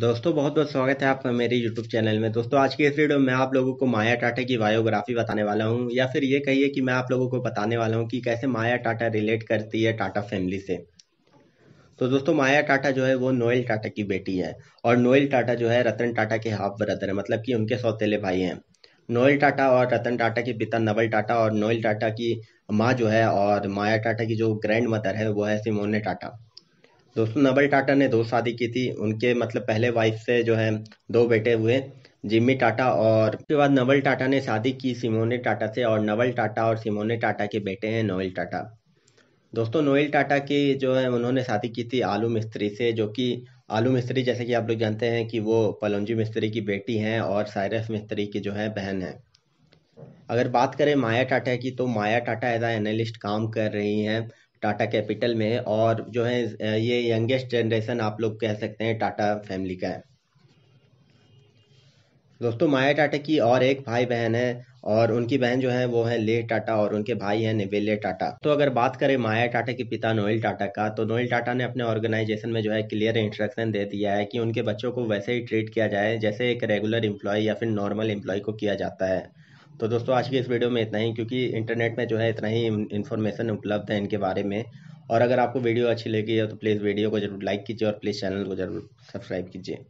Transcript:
दोस्तों बहुत बहुत स्वागत है आपका मेरे YouTube चैनल में दोस्तों आज की इस वीडियो में आप लोगों को माया टाटा की बायोग्राफी बताने वाला हूं या फिर ये कहिए कि मैं आप लोगों को बताने वाला हूं कि कैसे माया टाटा रिलेट करती है टाटा फैमिली से तो दोस्तों माया टाटा जो है वो नोएल टाटा की बेटी है और नोएल टाटा जो है रतन टाटा के हाफ ब्रदर है मतलब की उनके सौतेले भाई है नोएल टाटा और रतन टाटा के पिता नवल टाटा और नोएल टाटा की माँ जो है और माया टाटा की जो ग्रैंड मदर है वो है सिमोने टाटा दोस्तों नवल टाटा ने दो शादी की थी उनके मतलब पहले वाइफ से जो है दो बेटे हुए जिम्मी टाटा और उसके बाद नवल टाटा ने शादी की सिमोने टाटा से और नवल टाटा और सिमोने टाटा के बेटे हैं नोएल टाटा दोस्तों नोएल टाटा की जो है उन्होंने शादी की थी आलू मिस्त्री से जो कि आलू मिस्त्री जैसे कि आप लोग जानते हैं कि वो पलोंजी मिस्त्री की बेटी हैं और सायरस मिस्त्री की जो है बहन है अगर बात करें माया टाटा की तो माया टाटा एज एनालिस्ट काम कर रही हैं टाटा कैपिटल में और जो है ये यंगेस्ट जनरेशन आप लोग कह सकते हैं टाटा फैमिली का है दोस्तों माया टाटा की और एक भाई बहन है और उनकी बहन जो है वो है लेह टाटा और उनके भाई हैं निवेले टाटा तो अगर बात करें माया टाटा के पिता नोएल टाटा का तो नोएल टाटा ने अपने ऑर्गेनाइजेशन में जो है क्लियर इंस्ट्रक्शन दे दिया है कि उनके बच्चों को वैसे ही ट्रीट किया जाए जैसे एक रेगुलर एम्प्लॉय या फिर नॉर्मल एम्प्लॉय को किया जाता है तो दोस्तों आज की इस वीडियो में इतना ही क्योंकि इंटरनेट में जो है इतना ही इन्फॉर्मेशन उपलब्ध है इनके बारे में और अगर आपको वीडियो अच्छी लगी है तो प्लीज़ वीडियो को जरूर लाइक कीजिए और प्लीज़ चैनल को जरूर सब्सक्राइब कीजिए